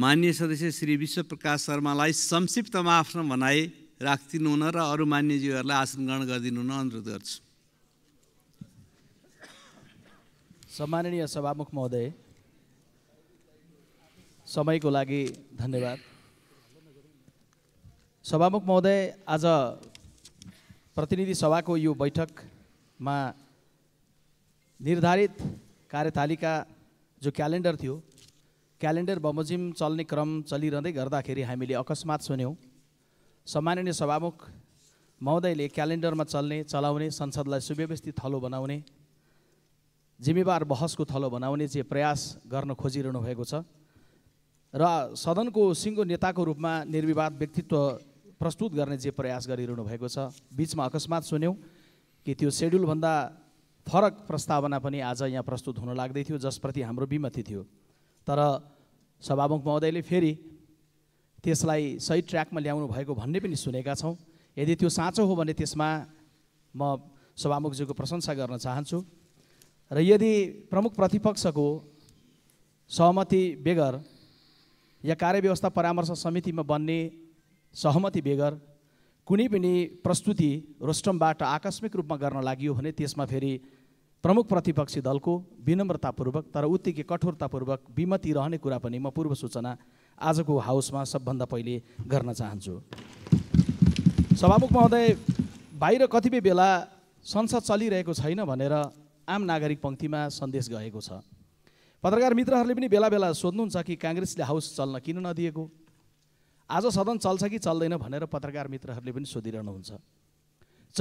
मान्य सदस्य श्री विश्वप्रकाश शर्मालाई संक्षिप्तमा आफ्नो भनाइ हुन र अरू मान्यजीहरूलाई आसन ग्रहण गरिदिनु हुन अनुरोध गर्छु सम्माननीय सभामुख महोदय समयको लागि धन्यवाद सभामुख महोदय आज प्रतिनिधि सभाको यो बैठकमा निर्धारित कार्यतालिका जो क्यालेन्डर थियो क्यालेन्डर बमोजिम चल्ने क्रम चलिरहँदै गर्दाखेरि हामीले अकस्मात सुन्यौँ सम्माननीय सभामुख महोदयले क्यालेन्डरमा चल्ने चलाउने संसदलाई सुव्यवस्थित थलो बनाउने जिम्मेवार बहसको थलो बनाउने जे प्रयास गर्न खोजिरहनु भएको छ र सदनको सिङ्गो नेताको रूपमा निर्विवाद व्यक्तित्व प्रस्तुत गर्ने जे प्रयास गरिरहनु भएको छ बिचमा अकस्मात सुन्यौँ कि त्यो सेड्युलभन्दा फरक प्रस्तावना पनि आज यहाँ प्रस्तुत हुन लाग्दै थियो जसप्रति हाम्रो विमति थियो तर सभामुख महोदयले फेरि त्यसलाई सही ट्र्याकमा ल्याउनु भएको भन्ने पनि सुनेका छौँ यदि त्यो साँचो हो भने त्यसमा म सभामुखज्यूको प्रशंसा गर्न चाहन्छु र यदि प्रमुख प्रतिपक्षको सहमति बेगर या कार्यव्यवस्था परामर्श समितिमा बन्ने सहमति बेगर कुनै पनि प्रस्तुति रोस्टमबाट आकस्मिक रूपमा गर्न लागि भने त्यसमा फेरि प्रमुख प्रतिपक्षी दलको विनम्रतापूर्वक तर उत्तिकै कठोरतापूर्वक विमति रहने कुरा पनि म पूर्व सूचना आजको हाउसमा सबभन्दा पहिले गर्न चाहन्छु सभामुख महोदय बाहिर कतिपय बेला संसद चलिरहेको छैन भनेर आम नागरिक पङ्क्तिमा सन्देश गएको छ पत्रकार मित्रहरूले पनि बेला बेला सोध्नुहुन्छ कि काङ्ग्रेसले हाउस चल्न किन नदिएको आज सदन चल्छ कि चल्दैन भनेर पत्रकार मित्रहरूले पनि सोधिरहनुहुन्छ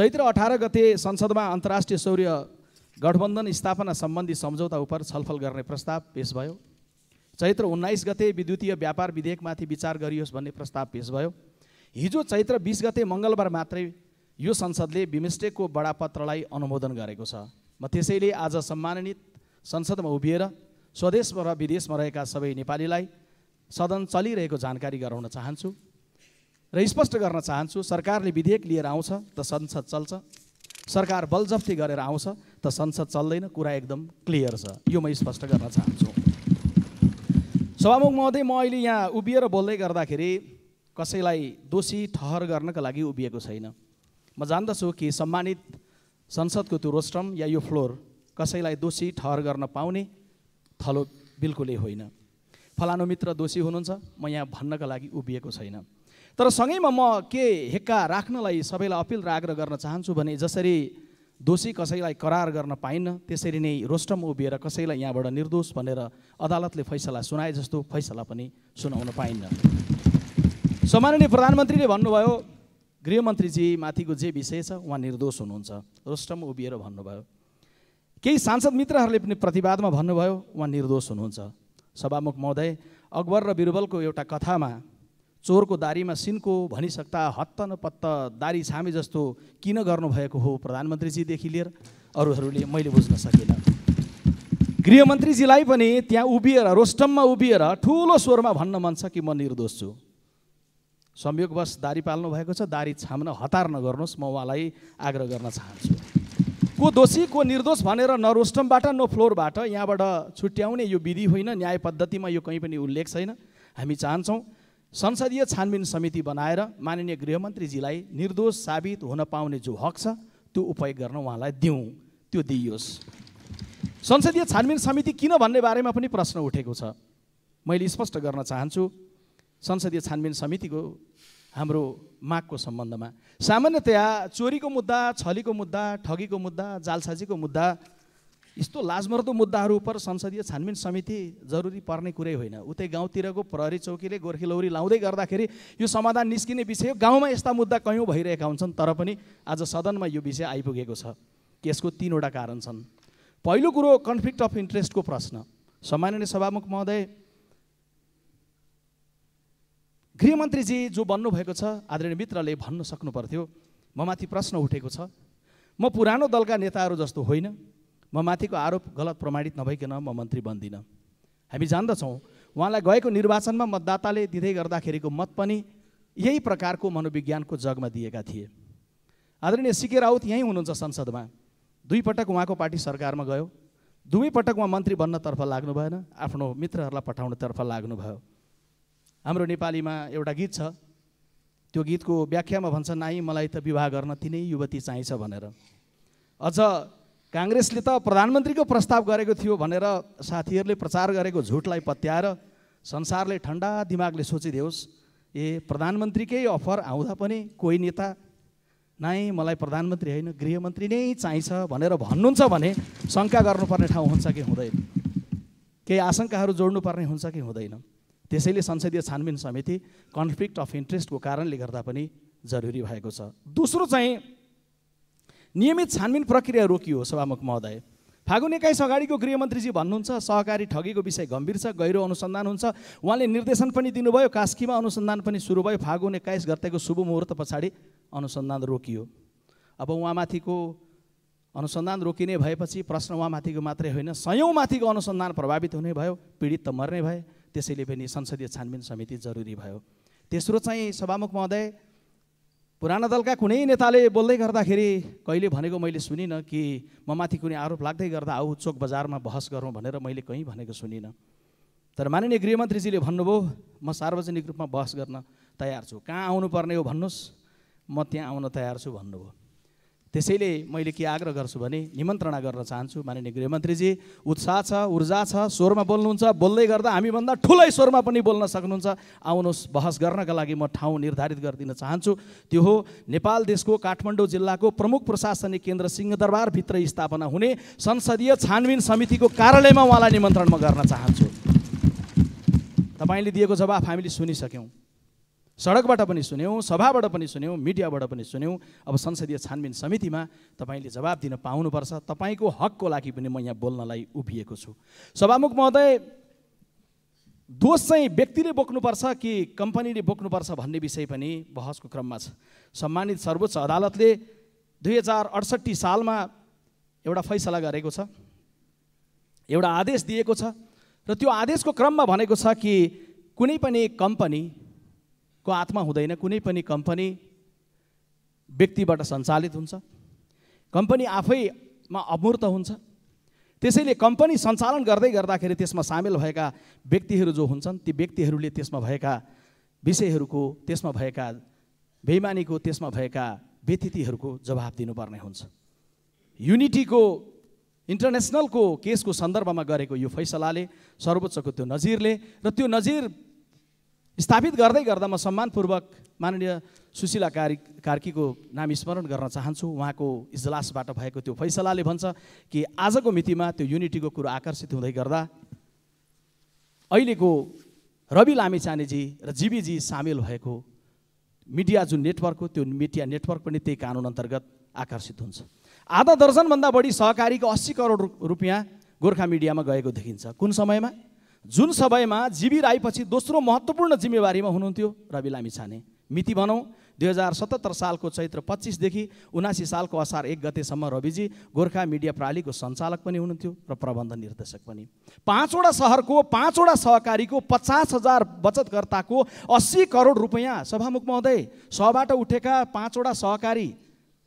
चैत्र अठार गते संसदमा अन्तर्राष्ट्रिय सौर्य गठबन्धन स्थापना सम्बन्धी सम्झौता उप छलफल गर्ने प्रस्ताव पेस भयो चैत्र उन्नाइस गते विद्युतीय व्यापार विधेयकमाथि विचार गरियोस् भन्ने प्रस्ताव पेस भयो हिजो चैत्र बिस गते मङ्गलबार मात्रै यो संसदले बिमस्टेकको बडापत्रलाई अनुमोदन गरेको छ म त्यसैले आज सम्मानित संसदमा उभिएर स्वदेश र विदेशमा रहेका सबै नेपालीलाई सदन चलिरहेको जानकारी गराउन चाहन्छु र स्पष्ट गर्न चाहन्छु सरकारले विधेयक लिएर आउँछ त संसद चल्छ सरकार बलजफ्ती गरेर आउँछ त संसद चल्दैन कुरा एकदम क्लियर छ यो म स्पष्ट गर्न चाहन्छु सभामुख महोदय म अहिले यहाँ उभिएर बोल्दै गर्दाखेरि कसैलाई दोषी ठहर गर्नका लागि उभिएको छैन म जान्दछु कि सम्मानित संसदको त्यो रोस्ट्रम या यो फ्लोर कसैलाई दोषी ठहर गर्न पाउने थलो बिल्कुलै होइन फलानु मित्र दोषी हुनुहुन्छ म यहाँ भन्नका लागि उभिएको छैन तर सँगैमा म के हेक्का राख्नलाई सबैलाई अपिल र आग्रह गर्न चाहन्छु भने जसरी दोषी कसैलाई करार गर्न पाइन्न त्यसरी नै रोस्टम उभिएर कसैलाई यहाँबाट निर्दोष भनेर अदालतले फैसला सुनाए जस्तो फैसला पनि सुनाउन पाइन्न सामान्य प्रधानमन्त्रीले भन्नुभयो माथिको जे विषय छ उहाँ निर्दोष हुनुहुन्छ रोस्टम उभिएर भन्नुभयो केही सांसद मित्रहरूले पनि प्रतिवादमा भन्नुभयो उहाँ निर्दोष हुनुहुन्छ सभामुख महोदय अकबर र बिरबलको एउटा कथामा चोरको दारीमा सिनको भनिसक्दा हत्त नपत्त दारी छामे जस्तो किन गर्नुभएको हो प्रधानमन्त्रीजीदेखि लिएर अरूहरूले मैले बुझ्न सकिनँ गृहमन्त्रीजीलाई पनि त्यहाँ उभिएर रोस्टममा उभिएर ठुलो स्वरमा भन्न मन छ कि म निर्दोष छु संयोगवश दारी पाल्नु भएको छ दारी छाम्न हतार नगर्नुहोस् म उहाँलाई आग्रह गर्न चाहन्छु को दोषी को निर्दोष भनेर न रोस्टमबाट न फ्लोरबाट यहाँबाट छुट्याउने यो विधि होइन न्याय पद्धतिमा यो कहीँ पनि उल्लेख छैन हामी चाहन्छौँ संसदीय छानबिन समिति बनाएर माननीय गृहमन्त्रीजीलाई निर्दोष साबित हुन पाउने जो हक छ त्यो उपयोग गर्न उहाँलाई दिउँ त्यो दिइयोस् संसदीय छानबिन समिति किन भन्ने बारेमा पनि प्रश्न उठेको छ मैले स्पष्ट गर्न चाहन्छु संसदीय छानबिन समितिको हाम्रो मागको सम्बन्धमा सामान्यतया चोरीको मुद्दा छलीको मुद्दा ठगीको मुद्दा जालसाजीको मुद्दा यस्तो लाजमर्दो मुद्दाहरू उप संसदीय छानबिन समिति जरुरी पर्ने कुरै होइन उतै गाउँतिरको प्रहरी चौकीले गोर्खेलौरी लाउँदै गर्दाखेरि यो समाधान निस्किने विषय हो गाउँमा यस्ता मुद्दा कयौँ भइरहेका हुन्छन् तर पनि आज सदनमा यो विषय आइपुगेको छ यसको तिनवटा कारण छन् पहिलो कुरो कन्फ्लिक्ट अफ इन्ट्रेस्टको प्रश्न सामान्य सभामुख महोदय गृहमन्त्रीजी जो बन्नुभएको छ आदरणीय मित्रले भन्न सक्नु पर्थ्यो ममाथि प्रश्न उठेको छ म पुरानो दलका नेताहरू जस्तो होइन म माथिको आरोप गलत प्रमाणित नभइकन म मन्त्री बन्दिनँ हामी जान्दछौँ उहाँलाई गएको निर्वाचनमा मतदाताले दिँदै गर्दाखेरिको मत पनि यही प्रकारको मनोविज्ञानको जगमा दिएका थिए आदरणीय सिके राउत यहीँ हुनुहुन्छ संसदमा दुईपटक उहाँको पार्टी सरकारमा गयो दुवैपटक उहाँ मन्त्री बन्नतर्फ लाग्नु भएन आफ्नो मित्रहरूलाई पठाउनतर्फ लाग्नुभयो हाम्रो नेपालीमा एउटा गीत छ त्यो गीतको व्याख्यामा भन्छ नाइ मलाई त विवाह गर्न तिनै युवती चाहिन्छ भनेर अझ काङ्ग्रेसले त प्रधानमन्त्रीको प्रस्ताव गरेको थियो भनेर साथीहरूले प्रचार गरेको झुटलाई पत्याएर संसारले ठन्डा दिमागले सोचिदियोस् ए प्रधानमन्त्रीकै अफर आउँदा पनि कोही नेता नै मलाई प्रधानमन्त्री होइन गृहमन्त्री नै चाहिन्छ भनेर भन्नुहुन्छ भने शङ्का गर्नुपर्ने ठाउँ हुन्छ कि हुँदैन केही आशङ्काहरू जोड्नुपर्ने हुन्छ कि हुँदैन त्यसैले संसदीय छानबिन समिति कन्फ्लिक्ट अफ इन्ट्रेस्टको कारणले गर्दा पनि जरुरी भएको छ दोस्रो चाहिँ नियमित छानबिन प्रक्रिया रोकियो सभामुख महोदय फागुन एक्काइस अगाडिको गृहमन्त्रीजी भन्नुहुन्छ सहकारी ठगीको विषय गम्भीर छ गहिरो अनुसन्धान हुन्छ उहाँले निर्देशन पनि दिनुभयो कास्कीमा अनुसन्धान पनि सुरु भयो फागुन एक्काइस गतेको शुभ मुहुर्त पछाडि अनुसन्धान रोकियो अब उहाँमाथिको अनुसन्धान रोकिने भएपछि प्रश्न उहाँमाथिको मात्रै होइन सयौँमाथिको अनुसन्धान प्रभावित हुने भयो पीडित त मर्ने भए त्यसैले पनि संसदीय छानबिन समिति जरुरी भयो तेस्रो चाहिँ सभामुख महोदय पुराना दलका कुनै नेताले बोल्दै गर्दाखेरि कहिले भनेको मैले सुनिनँ कि म माथि कुनै आरोप लाग्दै गर्दा आऊ चोक बजारमा बहस गरौँ भनेर मैले कहीँ भनेको सुनिनँ तर माननीय गृहमन्त्रीजीले भन्नुभयो म सार्वजनिक रूपमा बहस गर्न तयार छु कहाँ आउनुपर्ने हो भन्नुहोस् म त्यहाँ आउन तयार छु भन्नुभयो त्यसैले मैले के आग्रह गर्छु भने निमन्त्रणा गर्न चाहन्छु माननीय गृहमन्त्रीजी उत्साह छ ऊर्जा छ स्वरमा बोल्नुहुन्छ बोल्दै गर्दा हामीभन्दा ठुलै स्वरमा पनि बोल्न सक्नुहुन्छ आउनुहोस् बहस गर्नका लागि म ठाउँ निर्धारित गरिदिन चाहन्छु त्यो हो नेपाल देशको काठमाडौँ जिल्लाको प्रमुख प्रशासनिक केन्द्र सिंहदरबारभित्र स्थापना हुने संसदीय छानबिन समितिको कार्यालयमा उहाँलाई निमन्त्रण म गर्न चाहन्छु तपाईँले दिएको जवाफ हामीले सुनिसक्यौँ सडकबाट पनि सुन्यौँ सभाबाट पनि सुन्यौँ मिडियाबाट पनि सुन्यौँ अब संसदीय छानबिन समितिमा तपाईँले जवाब दिन पाउनुपर्छ तपाईँको हकको लागि पनि म यहाँ बोल्नलाई उभिएको छु सभामुख महोदय दोष चाहिँ व्यक्तिले बोक्नुपर्छ कि कम्पनीले बोक्नुपर्छ भन्ने विषय पनि बहसको क्रममा छ सम्मानित सर्वोच्च अदालतले दुई हजार अडसट्ठी सालमा एउटा फैसला गरेको छ एउटा आदेश दिएको छ र त्यो आदेशको क्रममा भनेको छ कि कुनै पनि कम्पनी को आत्मा हुँदैन कुनै पनि कम्पनी व्यक्तिबाट सञ्चालित हुन्छ कम्पनी आफैमा अमूर्त हुन्छ त्यसैले कम्पनी सञ्चालन गर्दै गर्दाखेरि त्यसमा सामेल भएका व्यक्तिहरू जो हुन्छन् ती व्यक्तिहरूले त्यसमा भएका विषयहरूको त्यसमा भएका बेइमानीको त्यसमा भएका व्यतिथिहरूको जवाब दिनुपर्ने हुन्छ युनिटीको इन्टरनेसनलको केसको सन्दर्भमा गरेको यो फैसलाले सर्वोच्चको त्यो नजिरले र त्यो नजिर स्थापित गर्दै गर्दा म सम्मानपूर्वक माननीय सुशीला कार्क कार्कीको नाम स्मरण गर्न चाहन्छु उहाँको इजलासबाट भएको त्यो फैसलाले भन्छ कि आजको मितिमा त्यो युनिटीको कुरो आकर्षित हुँदै गर्दा अहिलेको रवि लामिचानेजी र जीवीजी सामेल भएको मिडिया जुन नेटवर्क हो त्यो मिडिया नेटवर्क पनि त्यही कानुन अन्तर्गत आकर्षित हुन्छ आधा दर्जनभन्दा बढी सहकारीको अस्सी करोड रुपियाँ गोर्खा मिडियामा गएको देखिन्छ कुन समयमा जुन समयमा जीवी राईपछि दोस्रो महत्त्वपूर्ण जिम्मेवारीमा हुनुहुन्थ्यो रवि लामिछाने मिति भनौँ दुई हजार सतहत्तर सालको चैत्र पच्चिसदेखि उनासी सालको असार एक गतेसम्म रविजी गोर्खा मिडिया प्रणालीको सञ्चालक पनि हुनुहुन्थ्यो र प्रबन्ध निर्देशक पनि पाँचवटा सहरको पाँचवटा सहकारीको पचास हजार बचतकर्ताको अस्सी करोड रुपियाँ सभामुख महोदय सहबाट उठेका पाँचवटा सहकारी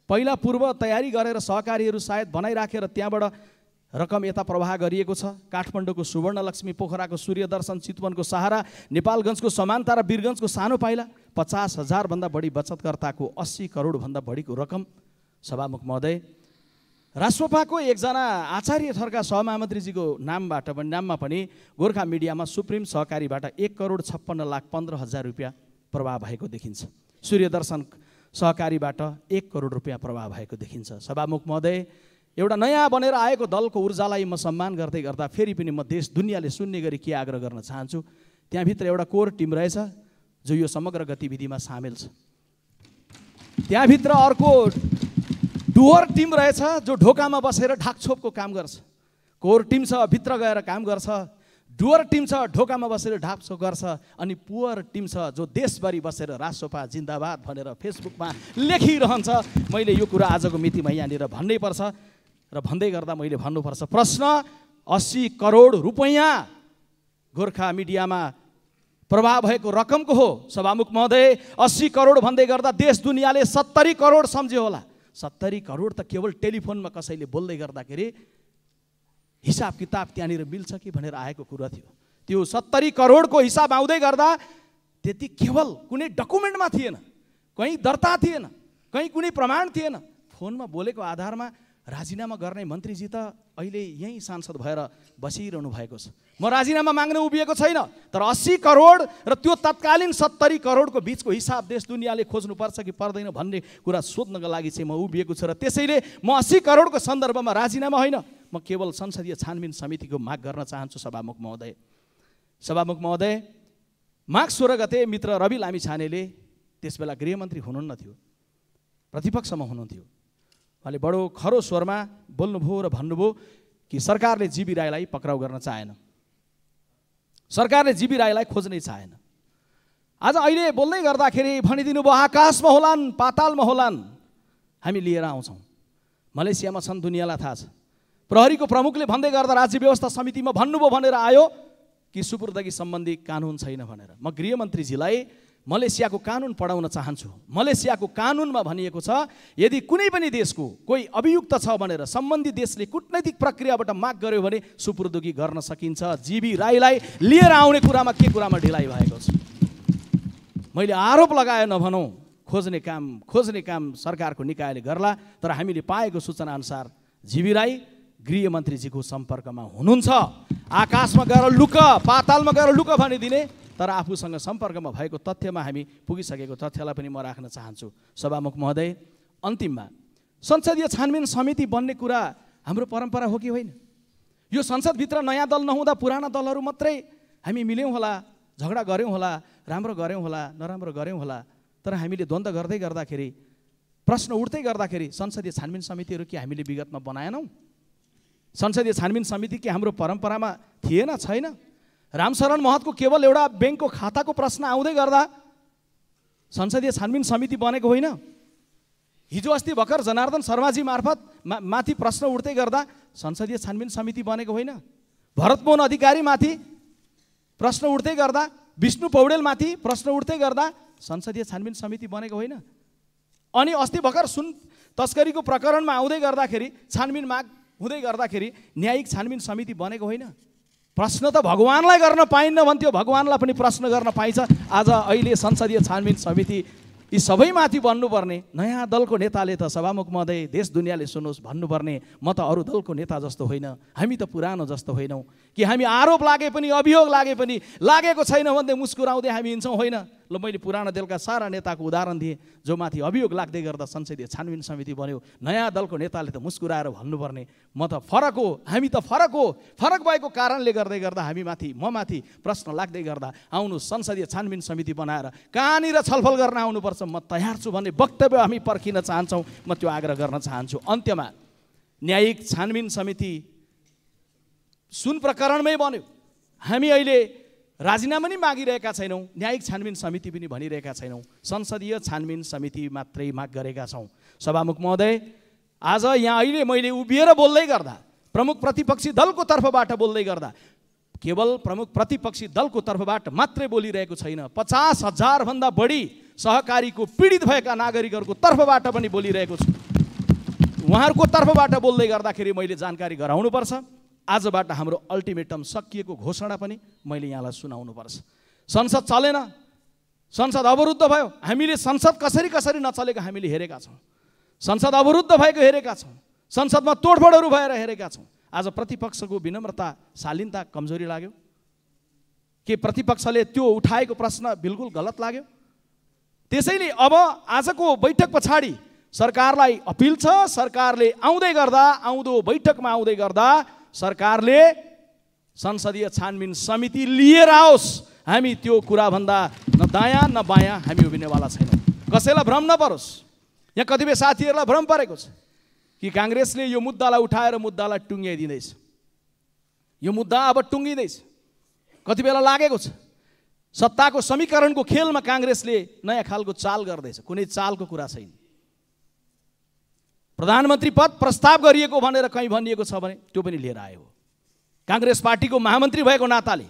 पहिला पूर्व तयारी गरेर सहकारीहरू सायद बनाइराखेर त्यहाँबाट रकम यता प्रवाह गरिएको छ काठमाडौँको सुवर्णलक्ष्मी पोखराको सूर्य दर्शन चितवनको सहारा नेपालगञ्जको समानता र वीरगञ्जको सानो पाइला पचास हजारभन्दा बढी बचतकर्ताको अस्सी करोडभन्दा बढीको रकम सभामुख महोदय राष्ट्रपाको एकजना आचार्य थरका सहमहामन्त्रीजीको नामबाट पनि नाममा पनि गोर्खा मिडियामा सुप्रिम सहकारीबाट एक करोड छप्पन्न लाख पन्ध्र हजार रुपियाँ प्रवाह भएको देखिन्छ सूर्यदर्शन सहकारीबाट एक करोड रुपियाँ प्रवाह भएको देखिन्छ सभामुख महोदय एउटा नयाँ बनेर आएको दलको ऊर्जालाई म सम्मान गर्दै गर्दा फेरि पनि म देश दुनियाँले सुन्ने गरी के आग्रह गर्न चाहन्छु त्यहाँभित्र एउटा कोर टिम रहेछ जो यो समग्र गतिविधिमा सामेल छ त्यहाँभित्र अर्को डुवर टिम रहेछ जो ढोकामा बसेर ढाकछोपको काम गर्छ कोर टिम छ भित्र गएर काम गर्छ डुवर टिम छ ढोकामा बसेर ढाकछोप गर्छ अनि पुवर टिम छ जो देशभरि बसेर रासोपा जिन्दाबाद भनेर फेसबुकमा लेखिरहन्छ मैले यो कुरा आजको मितिमा यहाँनिर भन्नै पर्छ र भन्दै गर्दा मैले भन्नुपर्छ प्रश्न अस्सी करोड रुपैयाँ गोर्खा मिडियामा प्रभाव भएको रकमको हो सभामुख महोदय अस्सी करोड भन्दै गर्दा देश दुनियाँले सत्तरी करोड सम्झ्यो होला सत्तरी करोड त केवल टेलिफोनमा कसैले बोल्दै गर्दाखेरि हिसाब किताब त्यहाँनिर मिल्छ कि भनेर आएको कुरा थियो त्यो सत्तरी करोडको हिसाब आउँदै गर्दा त्यति केवल कुनै डकुमेन्टमा थिएन कहीँ दर्ता थिएन कहीँ कुनै प्रमाण थिएन फोनमा बोलेको आधारमा राजीनामा गर्ने मन्त्रीजी त अहिले यहीँ सांसद भएर बसिरहनु भएको छ म राजीनामा माग्न उभिएको छैन तर अस्सी करोड र त्यो तत्कालीन सत्तरी करोडको बिचको हिसाब देश दुनियाँले खोज्नुपर्छ कि पर्दैन भन्ने कुरा सोध्नको लागि चाहिँ म उभिएको छु र त्यसैले म अस्सी करोडको सन्दर्भमा राजीनामा होइन म केवल संसदीय छानबिन समितिको माग गर्न चाहन्छु सभामुख महोदय सभामुख महोदय माघ सोह्र गते मित्र रवि लामी लामिछानेले त्यसबेला गृहमन्त्री हुनुहुन्न थियो प्रतिपक्षमा हुनुहुन्थ्यो उहाँले बडो खरो स्वरमा बोल्नुभयो र भन्नुभयो कि सरकारले जीबी राईलाई पक्राउ गर्न चाहेन सरकारले जीबी राईलाई खोज्नै चाहेन आज अहिले बोल्दै गर्दाखेरि भनिदिनु भयो आकाशमा होलान् पातालमा होलान् हामी लिएर आउँछौँ मलेसियामा छन् दुनियाँलाई थाहा छ प्रहरीको प्रमुखले भन्दै गर्दा राज्य व्यवस्था समितिमा भन्नुभयो भनेर आयो कि सुपुर्दगी सम्बन्धी कानुन छैन भनेर म गृहमन्त्रीजीलाई मलेसियाको कानुन पढाउन चाहन्छु मलेसियाको कानुनमा भनिएको छ यदि कुनै पनि देशको कोही अभियुक्त छ भनेर सम्बन्धित देशले कुटनैतिक प्रक्रियाबाट माग गर्यो भने सुपुर्दुगी गर्न सकिन्छ जीवी राईलाई लिएर आउने कुरामा के कुरामा ढिलाइ भएको छ मैले आरोप लगाएँ नभनौँ खोज्ने काम खोज्ने काम सरकारको निकायले गर्ला तर हामीले पाएको सूचनाअनुसार जीवी राई गृहमन्त्रीजीको सम्पर्कमा हुनुहुन्छ आकाशमा गएर लुक पातालमा गएर लुक भनिदिने तर आफूसँग सम्पर्कमा भएको तथ्यमा हामी पुगिसकेको तथ्यलाई पनि म राख्न चाहन्छु सभामुख महोदय अन्तिममा संसदीय छानबिन समिति बन्ने कुरा हाम्रो परम्परा हो कि होइन यो संसदभित्र नयाँ दल नहुँदा पुराना दलहरू मात्रै हामी मिल्यौँ होला झगडा गऱ्यौँ होला राम्रो गऱ्यौँ होला नराम्रो गऱ्यौँ होला तर हामीले द्वन्द्व गर्दै गर्दाखेरि प्रश्न उठ्दै गर्दाखेरि संसदीय छानबिन समितिहरू के हामीले विगतमा बनाएनौँ संसदीय छानबिन समिति के हाम्रो परम्परामा थिएन छैन रामशरण महतको केवल एउटा ब्याङ्कको खाताको प्रश्न आउँदै गर्दा संसदीय छानबिन समिति बनेको होइन हिजो अस्ति भर्खर जनार्दन शर्माजी मार्फत मा माथि प्रश्न उठ्दै गर्दा संसदीय छानबिन समिति बनेको होइन भरतमोहन अधिकारीमाथि प्रश्न उठ्दै गर्दा विष्णु पौडेलमाथि प्रश्न उठ्दै गर्दा संसदीय छानबिन समिति बनेको होइन अनि अस्ति भर्खर सुन तस्करीको प्रकरणमा आउँदै गर्दाखेरि छानबिन माग हुँदै गर्दाखेरि न्यायिक छानबिन समिति बनेको होइन प्रश्न त भगवान्लाई गर्न पाइन्न भन्थ्यो भगवान्लाई पनि प्रश्न गर्न पाइन्छ आज अहिले संसदीय छानबिन समिति यी सबैमाथि भन्नुपर्ने नयाँ दलको नेताले त सभामुख महोदय देश दुनियाँले सुन्नुहोस् भन्नुपर्ने म त अरू दलको नेता जस्तो होइन हामी त पुरानो जस्तो होइनौँ कि हामी आरोप लागे पनि अभियोग लागे पनि लागेको छैन भन्दै मुस्कुराउँदै हामी हिँड्छौँ होइन ल मैले पुरानो दलका सारा नेताको उदाहरण दिएँ जो माथि अभियोग लाग्दै गर्दा संसदीय छानबिन समिति बन्यो नयाँ दलको नेताले त मुस्कुराएर भन्नुपर्ने म त फरक हो हामी त फरक हो फरक भएको कारणले गर्दै गर्दा हामी माथि म माथि प्रश्न लाग्दै गर्दा आउनु संसदीय छानबिन समिति बनाएर कहाँनिर छलफल गर्न आउनुपर्छ म तयार छु भन्ने वक्तव्य हामी पर्खिन चाहन्छौँ म त्यो आग्रह गर्न चाहन्छु अन्त्यमा न्यायिक छानबिन समिति सुन प्रकरणमै बन्यो हामी अहिले राजीनामा पनि मागिरहेका छैनौँ न्यायिक छानबिन समिति पनि भनिरहेका छैनौँ संसदीय छानबिन समिति मात्रै माग गरेका छौँ सभामुख महोदय आज यहाँ अहिले मैले उभिएर बोल्दै गर्दा प्रमुख प्रतिपक्षी दलको तर्फबाट बोल्दै गर्दा केवल प्रमुख प्रतिपक्षी दलको तर्फबाट मात्रै बोलिरहेको छैन पचास हजारभन्दा बढी सहकारीको पीडित भएका नागरिकहरूको तर्फबाट पनि बोलिरहेको छु उहाँहरूको तर्फबाट बोल्दै गर्दाखेरि मैले जानकारी गराउनुपर्छ आजबाट हाम्रो अल्टिमेटम सकिएको घोषणा पनि मैले यहाँलाई सुनाउनुपर्छ संसद चलेन संसद अवरुद्ध भयो हामीले संसद कसरी कसरी नचलेको हामीले हेरेका छौँ संसद अवरुद्ध भएको हेरेका छौँ संसदमा तोडफोडहरू भएर हेरेका छौँ आज प्रतिपक्षको विनम्रता शालीनता कमजोरी लाग्यो के प्रतिपक्षले त्यो उठाएको प्रश्न बिल्कुल गलत लाग्यो त्यसैले अब आजको बैठक पछाडि सरकारलाई अपिल छ सरकारले आउँदै गर्दा आउँदो बैठकमा आउँदै गर्दा सरकारले संसदीय छानबिन समिति लिएर आओस् हामी त्यो कुराभन्दा न दायाँ न बायाँ हामी उभिनेवाला छैनौँ कसैलाई भ्रम नपरोस् यहाँ कतिपय साथीहरूलाई भ्रम परेको छ कि काङ्ग्रेसले यो मुद्दालाई उठाएर मुद्दालाई टुङ्ग्याइदिँदैछ यो मुद्दा अब टुङ्गिँदैछ कति बेला लागेको छ सत्ताको समीकरणको खेलमा काङ्ग्रेसले नयाँ खालको चाल गर्दैछ कुनै चालको कुरा छैन प्रधानमन्त्री पद प्रस्ताव गरिएको भनेर कहीँ भनिएको छ भने त्यो पनि लिएर आयो हो काङ्ग्रेस पार्टीको महामन्त्री भएको नाताले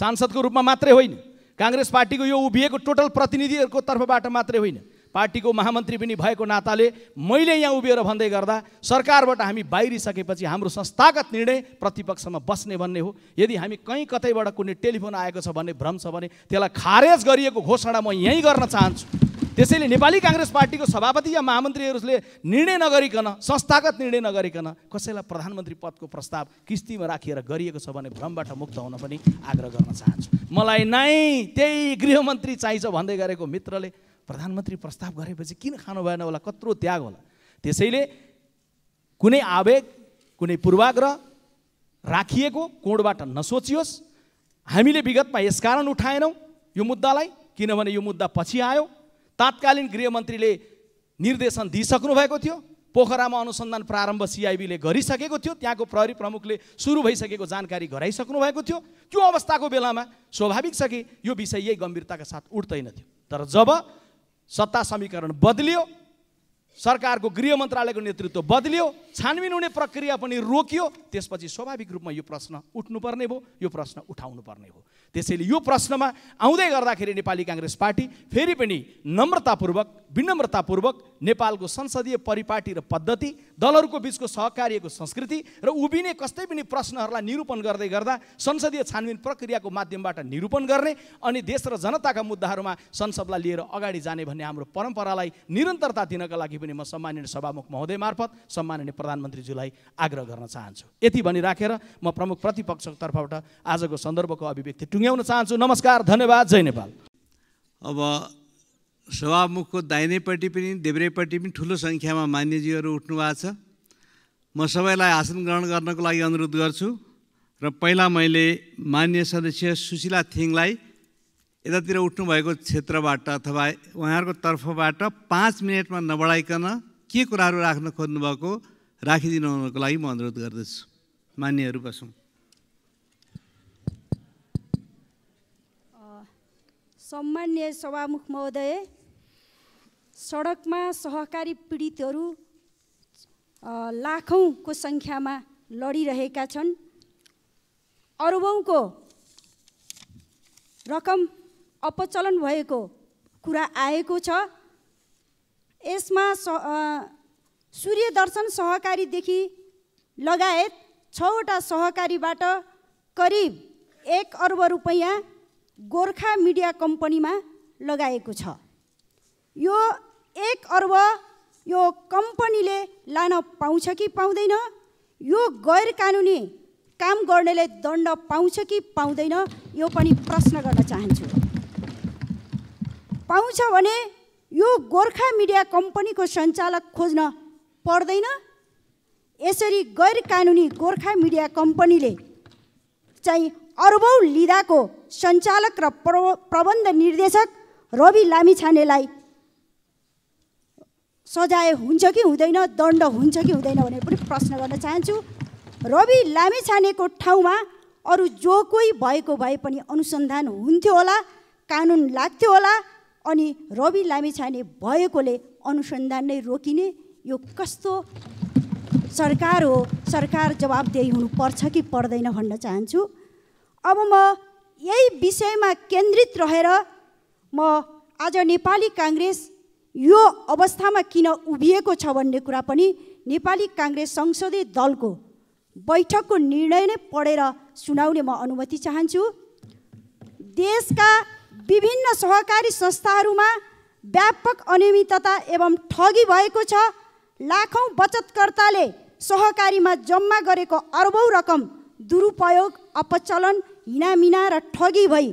सांसदको रूपमा मात्रै होइन काङ्ग्रेस पार्टीको यो उभिएको टोटल प्रतिनिधिहरूको तर्फबाट मात्रै होइन पार्टीको महामन्त्री पनि भएको नाताले मैले यहाँ उभिएर भन्दै गर्दा सरकारबाट हामी बाहिरिसकेपछि हाम्रो संस्थागत निर्णय प्रतिपक्षमा बस्ने भन्ने हो यदि हामी कहीँ कतैबाट कुनै टेलिफोन आएको छ भन्ने भ्रम छ भने त्यसलाई खारेज गरिएको घोषणा म यहीँ गर्न चाहन्छु त्यसैले नेपाली काङ्ग्रेस पार्टीको सभापति या महामन्त्रीहरूले निर्णय नगरिकन संस्थागत निर्णय नगरिकन कसैलाई प्रधानमन्त्री पदको प्रस्ताव किस्तीमा राखिएर गरिएको छ भने भ्रमबाट मुक्त हुन पनि आग्रह गर्न चाहन्छु मलाई नै त्यही गृहमन्त्री चाहिन्छ भन्दै गरेको मित्रले प्रधानमन्त्री प्रस्ताव गरेपछि किन खानु भएन होला कत्रो त्याग होला त्यसैले कुनै आवेग कुनै पूर्वाग्रह राखिएको कोणबाट नसोचियोस् हामीले विगतमा यसकारण उठाएनौँ यो मुद्दालाई किनभने यो मुद्दा पछि आयो तात्कालीन गृहमन्त्रीले निर्देशन दिइसक्नु भएको थियो पोखरामा अनुसन्धान प्रारम्भ सिआइबीले गरिसकेको थियो त्यहाँको प्रहरी प्रमुखले सुरु भइसकेको जानकारी गराइसक्नु भएको थियो त्यो अवस्थाको बेलामा स्वाभाविक छ कि यो विषय यही गम्भीरताका साथ उठ्दैन थियो तर जब सत्ता समीकरण बदलियो सरकारको गृह मन्त्रालयको नेतृत्व बदलियो छानबिन हुने प्रक्रिया पनि रोकियो त्यसपछि स्वाभाविक रूपमा यो प्रश्न उठ्नुपर्ने भयो यो प्रश्न उठाउनु पर्ने हो त्यसैले यो प्रश्नमा आउँदै गर्दाखेरि नेपाली काङ्ग्रेस पार्टी फेरि पनि नम्रतापूर्वक विनम्रतापूर्वक नेपालको संसदीय परिपाटी र पद्धति दलहरूको बिचको सहकार्यको संस्कृति र उभिने कस्तै पनि प्रश्नहरूलाई निरूपण गर्दै गर्दा संसदीय छानबिन प्रक्रियाको माध्यमबाट निरूपण गर्ने अनि देश र जनताका मुद्दाहरूमा संसदलाई लिएर अगाडि जाने भन्ने हाम्रो परम्परालाई निरन्तरता दिनका लागि पनि म सम्माननीय सभामुख महोदय मार्फत सम्माननीय प्रधानमन्त्रीज्यूलाई आग्रह गर्न चाहन्छु यति भनिराखेर म प्रमुख प्रतिपक्षको तर्फबाट आजको सन्दर्भको अभिव्यक्ति टुङ्गे न्याउन चाहन्छु नमस्कार धन्यवाद जय नेपाल अब सभामुखको दाहिनेपट्टि पनि देब्रेपट्टि पनि ठुलो सङ्ख्यामा मान्यजीहरू उठ्नु भएको छ म सबैलाई आसन ग्रहण गर्नको लागि अनुरोध गर्छु र पहिला मैले मान्य सदस्य सुशीला थिङलाई यतातिर उठ्नुभएको क्षेत्रबाट अथवा उहाँहरूको तर्फबाट पाँच मिनटमा नबढाइकन के कुराहरू राख्न खोज्नुभएको राखिदिनु हुनको लागि म अनुरोध गर्दछु मान्यहरू बसौँ सम्मान्य सभामुख महोदय सडकमा सहकारी पीडितहरू लाखौँको सङ्ख्यामा लडिरहेका छन् अरबौँको रकम अपचलन भएको कुरा आएको छ यसमा सूर्य दर्शन सहकारीदेखि लगायत छवटा सहकारीबाट करिब एक अर्ब रुपैयाँ गोर्खा मिडिया कम्पनीमा लगाएको छ यो एक अर्ब यो कम्पनीले लान पाउँछ कि पाउँदैन यो गैर कानुनी काम गर्नेले दण्ड पाउँछ कि पाउँदैन यो पनि प्रश्न गर्न चाहन्छु पाउँछ भने यो गोर्खा मिडिया कम्पनीको सञ्चालक खोज्न पर्दैन यसरी गैर कानुनी गोर्खा मिडिया कम्पनीले चाहिँ अरबौँ लिदाको सञ्चालक र प्र प्रबन्ध निर्देशक रवि लामिछानेलाई सजाय हुन्छ कि हुँदैन दण्ड हुन्छ कि हुँदैन भनेर पनि प्रश्न गर्न चाहन्छु रवि लामिछानेको ठाउँमा अरू जो कोही भएको भए पनि अनुसन्धान हुन्थ्यो होला कानुन लाग्थ्यो होला अनि रवि लामिछाने भएकोले अनुसन्धान नै रोकिने यो कस्तो सरकार हो सरकार जवाबदेही हुनुपर्छ कि पर्दैन भन्न चाहन्छु अब म यही विषयमा केन्द्रित रहेर म आज नेपाली काङ्ग्रेस यो अवस्थामा किन उभिएको छ भन्ने कुरा पनि नेपाली काङ्ग्रेस संसदीय दलको बैठकको निर्णय नै पढेर सुनाउने म अनुमति चाहन्छु देशका विभिन्न सहकारी संस्थाहरूमा व्यापक अनियमितता एवं ठगी भएको छ लाखौँ बचतकर्ताले सहकारीमा जम्मा गरेको अर्बौँ रकम दुरुपयोग अपचलन हिनामिना र ठगी भई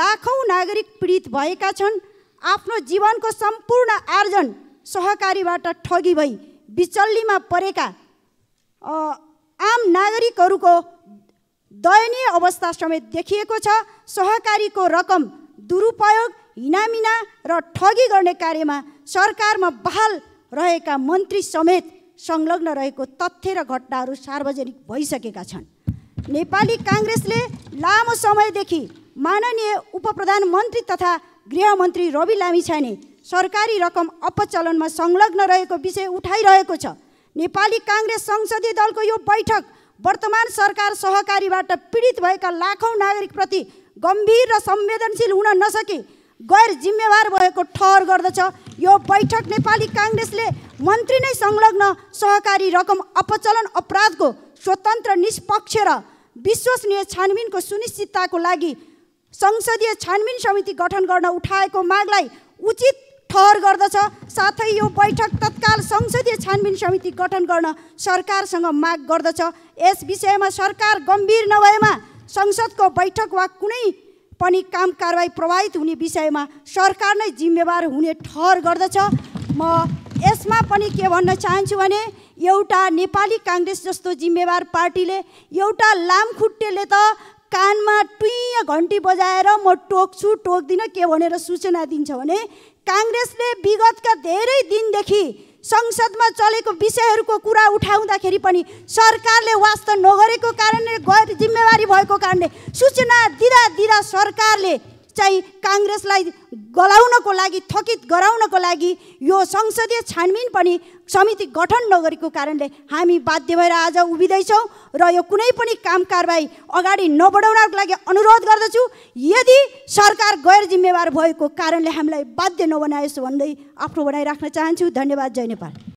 लाखौँ नागरिक पीडित भएका छन् आफ्नो जीवनको सम्पूर्ण आर्जन सहकारीबाट ठगी भई बिचल्लीमा परेका आम नागरिकहरूको दयनीय अवस्था समेत देखिएको छ सहकारीको रकम दुरुपयोग हिनामिना र ठगी गर्ने कार्यमा सरकारमा बहाल रहेका मन्त्री समेत संलग्न रहेको तथ्य र घटनाहरू सार्वजनिक भइसकेका छन् नेपाली काङ्ग्रेसले लामो समयदेखि माननीय उप प्रधानमन्त्री तथा गृहमन्त्री रवि लामिछाने सरकारी रकम अपचलनमा संलग्न रहेको विषय उठाइरहेको छ नेपाली काङ्ग्रेस संसदीय दलको यो बैठक वर्तमान सरकार सहकारीबाट पीडित भएका लाखौँ नागरिकप्रति गम्भीर र संवेदनशील हुन नसके गैर जिम्मेवार भएको ठहर गर्दछ यो बैठक नेपाली काङ्ग्रेसले मन्त्री नै संलग्न सहकारी रकम अपचलन अपराधको स्वतन्त्र निष्पक्ष र विश्वसनीय छानबिनको सुनिश्चितताको लागि संसदीय छानबिन समिति गठन गर्न उठाएको मागलाई उचित ठहर गर्दछ साथै यो बैठक तत्काल संसदीय छानबिन समिति गठन गर्न सरकारसँग माग गर्दछ यस विषयमा सरकार गम्भीर नभएमा संसदको बैठक वा कुनै पनि काम कारवाही प्रभावित हुने विषयमा सरकार नै जिम्मेवार हुने ठहर गर्दछ म यसमा पनि के भन्न चाहन्छु भने एउटा नेपाली काङ्ग्रेस जस्तो जिम्मेवार पार्टीले एउटा लामखुट्टेले त कानमा टुइँ घन्टी बजाएर म टोक्छु टोक्दिनँ के भनेर सूचना दिन्छ भने काङ्ग्रेसले विगतका धेरै दिनदेखि संसदमा चलेको विषयहरूको कुरा उठाउँदाखेरि पनि सरकारले वास्तव नगरेको कारणले गैर जिम्मेवारी भएको कारणले सूचना दिँदा दिँदा सरकारले चाहिँ काङ्ग्रेसलाई गलाउनको लागि थकित गराउनको लागि यो संसदीय छानबिन पनि समिति गठन नगरेको कारणले हामी बाध्य भएर आज उभिँदैछौँ र यो कुनै पनि काम कारवाही अगाडि नबढाउनको लागि अनुरोध गर्दछु यदि सरकार गैर जिम्मेवार भएको कारणले हामीलाई बाध्य नबनाएछ भन्दै आफ्नो बनाइराख्न चाहन्छु धन्यवाद जय नेपाल